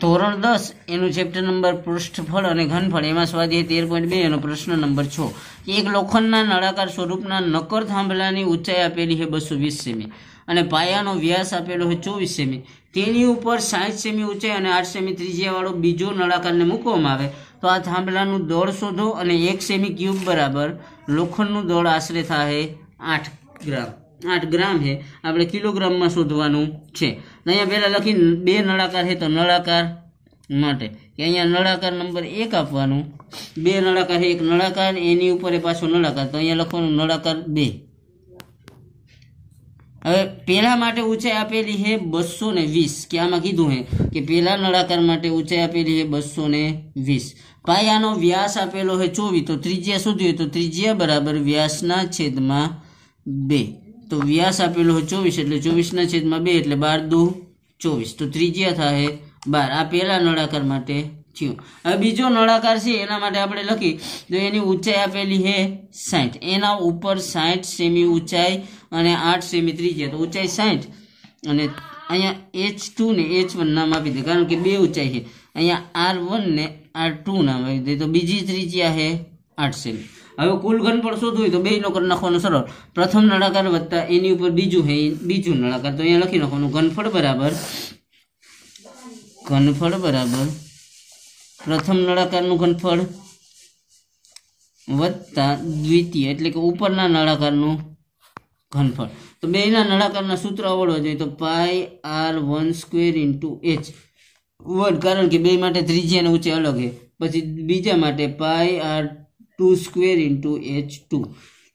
ધોરણ દસ એનું ચેપ્ટર નંબર પૃષ્ઠફળ અને ઘનફળ એમાં સ્વાધ્યાય તેર પોઈન્ટ બે એનો પ્રશ્ન નંબર છ એક લોખંડના નળાકાર સ્વરૂપના નક્કર થાંભલાની ઊંચાઈ આપેલી છે બસો વીસ સેમી અને પાયાનો વ્યાસ આપેલો છે ચોવીસ સેમી તેની ઉપર સાઠ સેમી ઊંચાઈ અને આઠ સેમી ત્રિજ્યાવાળો બીજો નળાકારને મૂકવામાં આવે તો આ થાંભલાનું દળ શોધો અને એક સેમી ક્યુબ બરાબર લોખંડનું દળ આશરે થાય આઠ ગ્રામ આઠ ગ્રામ છે આપણે કિલોગ્રામમાં શોધવાનું છે અહીંયા પહેલાં લખી બે નળાકાર છે તો નળાકાર માટે કે અહીંયા નળાકાર નંબર એક આપવાનું બે નળાકાર એક નળાકાર એની ઉપર પાછો નળાકાર તો અહીંયા લખવાનું નળાકાર બે હવે પહેલા માટે ઊંચાઈ આપેલી છે બસો ને વીસ કે આમાં કીધું હે કે પહેલા નળાકાર માટે ઊંચાઈ આપેલી છે બસો ને વીસ પાયાનો વ્યાસ આપેલો છે ચોવીસ તો ત્રિજ્યા સુધી હોય તો ત્રિજ્યા બરાબર વ્યાસના છેદમાં બે તો વ્યાસ આપેલો ચોવીસ એટલે ચોવીસના છેદમાં બે એટલે બાર દુ ચોવીસ તો ત્રિજ્યા થાય બાર આ પહેલા નળાકાર માટે થયું હવે બીજો નળાકાર છે એના માટે આપણે લખી તો એની ઊંચાઈ આપેલી છે સાઠ એના ઉપર સાઠ સેમી ઊંચાઈ અને આઠ સેમી ત્રિજ્યા તો ઊંચાઈ સાઠ અને અહીંયા એચ ટુ ને એચ વન નામ આપી દે કારણ કે બે ઊંચાઈ છે અહીંયા આર વન ને આર ટુ નામ આપી દે તો બીજી ત્રિજ્યા છે આઠ સેમી હવે કુલ ઘનફળ શોધવું હોય તો બે નો નાખવાનું સરળ પ્રથમ નળાકાર વધતા એની ઉપર બીજું હે બીજું નળાકાર તો અહીંયા લખી નાખવાનું ઘનફળ બરાબર ઘનફળ બરાબર પ્રથમ નળાકારનું ઘનફળ વધતા દ્વિતીય એટલે કે ઉપરના નળાકારનું ઘનફળ તો બેના નળાકારના સૂત્ર આવડવા જોઈએ તો pi R one square into H વર્ડ કારણ કે બે માટે ત્રીજી અને ઊંચે અલગ છે પછી બીજા માટે pi R two square into H two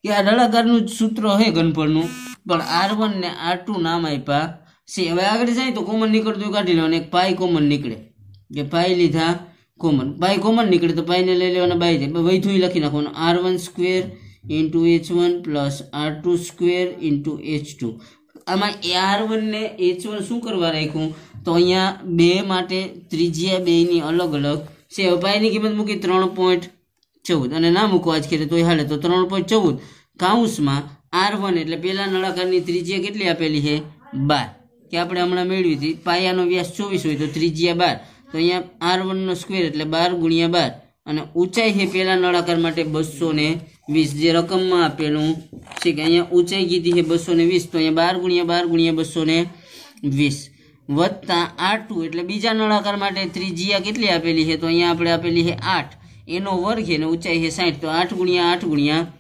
એ આ નળાકારનું સૂત્ર છે ઘનફળનું પણ આર વન ને આર ટુ નામ આપ્યા છે હવે આગળ જાય તો કોમન નીકળતું કાઢી લો એક પાય કોમન નીકળે કે પાય લીધા કોમન પાય કોમન નીકળે તો પાયને લઈ લેવાના બાય જાય વૈધું લખી નાખવાનું R one square into H one plus R two square into H two આમાં એ આર વનને એચ વન શું કરવા રાખ્યું તો અહીંયા બે માટે ત્રિજ્યા બેની અલગ અલગ છે પાયની કિંમત મૂકી ત્રણ પોઈન્ટ ચૌદ અને ના મૂકો આજ કરીએ તો એ હાલે તો ત્રણ પોઈન્ટ ચૌદ કાઉન્સમાં આર વન એટલે પહેલા નળાકારની ત્રિજ્યા કેટલી આપેલી છે બાર કે આપણે હમણાં મેળવી હતી પાયાનો વ્યાસ ચોવીસ હોય તો ત્રિજ્યા બાર તો અહીંયા આર વનનો સ્ક્વેર એટલે બાર ગુણ્યા બાર અને ઊંચાઈ છે પહેલા નળાકાર માટે બસો ને વીસ જે રકમમાં આપેલું છે કે અહીંયા ઊંચાઈ કીધી છે બસો ને વીસ તો અહીંયા બાર ગુણ્યા બાર ગુણ્યા બસો ને વીસ વત્તા આર ટુ એટલે બીજા નળાકાર માટે ત્રિજ્યા કેટલી આપેલી છે તો અહીંયા આપણે આપેલી છે આઠ એનો વર્ગ એને ઊંચાઈ છે સાઠ તો આઠ ગુણ્યા આઠ ગુણ્યા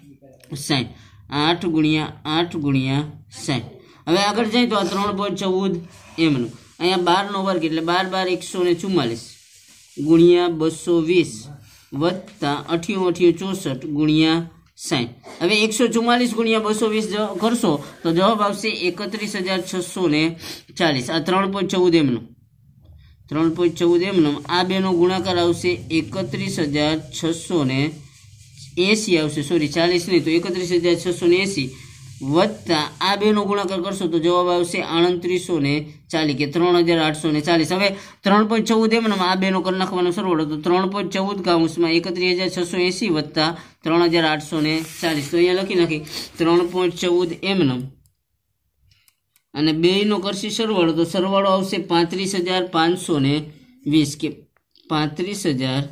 સાઠ આઠ ગુણ્યા આઠ ગુણ્યા સાઠ હવે આગળ જાય તો આ ત્રણ પોઈન્ટ ચૌદ એમનું અહીંયા બારનો વર્ગ એટલે બાર બાર એકસો ને ચુમ્માલીસ ગુણ્યા બસો વીસ વત્તા અઠ્યું અઠ્યું ચોસઠ ગુણ્યા સાઠ હવે એકસો ચુમ્માલીસ ગુણ્યા બસો વીસ કરશો તો જવાબ આવશે એકત્રીસ હજાર છસો ને ચાલીસ આ ત્રણ પોઈન્ટ ચૌદ એમનું ત્રણ પોઈન્ટ ચૌદ એમનમ આ બેનો ગુણાકાર આવશે એકત્રીસ હજાર છસો ને એંસી આવશે સોરી ચાલીસ નહીં તો એકત્રીસ હજાર છસો ને એંસી વત્તા આ બેનો ગુણાકાર કરશો તો જવાબ આવશે આણત્રીસો ને ચાલીસ કે ત્રણ હજાર આઠસો ને ચાલીસ હવે ત્રણ પોઈન્ટ ચૌદ એમ આ બેનો કર નાખવાનો સરવાળો તો ત્રણ પોઈન્ટ ચૌદ કાઉન્સમાં એકત્રીસ હજાર છસો એંસી વત્તા ત્રણ હજાર આઠસો ને ચાલીસ તો અહીંયા લખી નાખી ત્રણ પોઈન્ટ ચૌદ એમ એમનમ અને બેયનો કરશે સરવાળો તો સરવાળો આવશે પાંત્રીસ હજાર પાંચસો ને વીસ કે પાંત્રીસ હજાર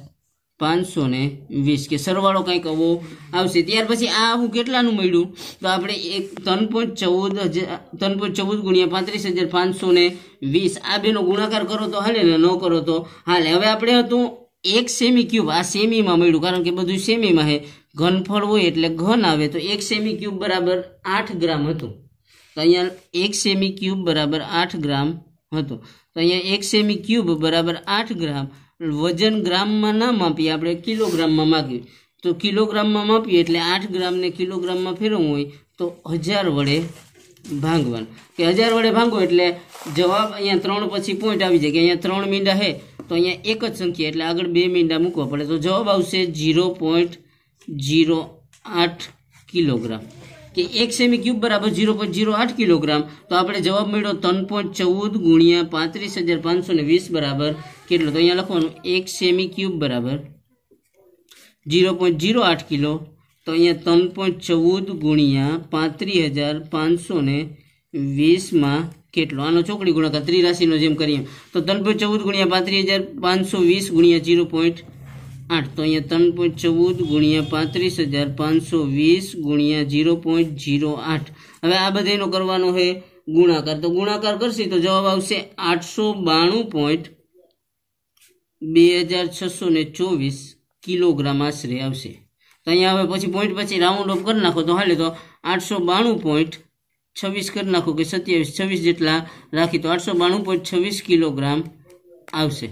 પાંચસો ને વીસ કે સરવાળો કંઈક આવો આવશે ત્યાર પછી આ હું કેટલાનું મળ્યું તો આપણે એક ત્રણ પોઈન્ટ ચૌદ હજાર ત્રણ પોઈન્ટ ચૌદ ગુણ્યા પાંત્રીસ હજાર પાંચસો ને વીસ આ બેનો ગુણાકાર કરો તો હાલે ને ન કરો તો હાલે હવે આપણે હતું એક સેમી ક્યુબ આ સેમીમાં મળ્યું કારણ કે બધું સેમીમાં છે ઘનફળ હોય એટલે ઘન આવે તો એક સેમી ક્યુબ બરાબર આઠ ગ્રામ હતું તો અહીંયા એક સેમી ક્યુબ બરાબર આઠ ગ્રામ હતો તો અહીંયા એક સેમી ક્યુબ બરાબર આઠ ગ્રામ વજન ગ્રામમાં ના માપીએ આપણે કિલોગ્રામમાં માપીએ તો કિલોગ્રામમાં માપીએ એટલે આઠ ગ્રામને કિલોગ્રામમાં ફેરવવું હોય તો હજાર વડે ભાંગવાનું કે હજાર વડે ભાંગો એટલે જવાબ અહીંયા ત્રણ પછી પોઈન્ટ આવી જાય કે અહીંયા ત્રણ મીંડા હે તો અહીંયા એક જ સંખ્યા એટલે આગળ બે મીંડા મૂકવા પડે તો જવાબ આવશે ઝીરો પોઈન્ટ ઝીરો આઠ કિલોગ્રામ કે એક સેમી ક્યુબ બરાબર ઝીરો પોઈન્ટ ઝીરો આઠ કિલોગ્રામ તો આપણે જવાબ મળ્યો ત્રણ પોઈન્ટ ચૌદ ગુણ્યા પાંત્રીસ હજાર પાંચસો ને વીસ બરાબર કેટલો તો અહીંયા લખવાનું એક સેમી ક્યુબ બરાબર ઝીરો પોઈન્ટ ઝીરો આઠ કિલો તો અહીંયા ત્રણ પોઈન્ટ ચૌદ ગુણ્યા પાંત્રીસ હજાર પાંચસો ને વીસમાં કેટલો આનો ચોકડી ગુણાકાર ત્રિરાશીનો જેમ કરીએ તો ત્રણ પોઈન્ટ ચૌદ ગુણ્યા પાંત્રીસ હજાર પાંચસો વીસ ગુણ્યા ઝીરો પોઈન્ટ આઠ તો અહીંયા ત્રણ પોઈન્ટ ચૌદ ગુણ્યા પાંત્રીસ હજાર પાંચસો વીસ ગુણ્યા ઝીરો પોઈન્ટ જીરો આઠ હવે આ બધાનો કરવાનો છે ગુણાકાર તો ગુણાકાર કરશે તો જવાબ આવશે આઠસો બાણું પોઈન્ટ બે હજાર છસો ને ચોવીસ કિલોગ્રામ આશરે આવશે તો અહીંયા હવે પછી પોઈન્ટ પછી રાઉન્ડ ઓફ કરી નાખો તો હાલે તો આઠસો બાણું પોઈન્ટ છવ્વીસ કરી નાખો કે સત્યાવીસ છવ્વીસ જેટલા રાખી તો આઠસો બાણું પોઈન્ટ છવ્વીસ કિલોગ્રામ આવશે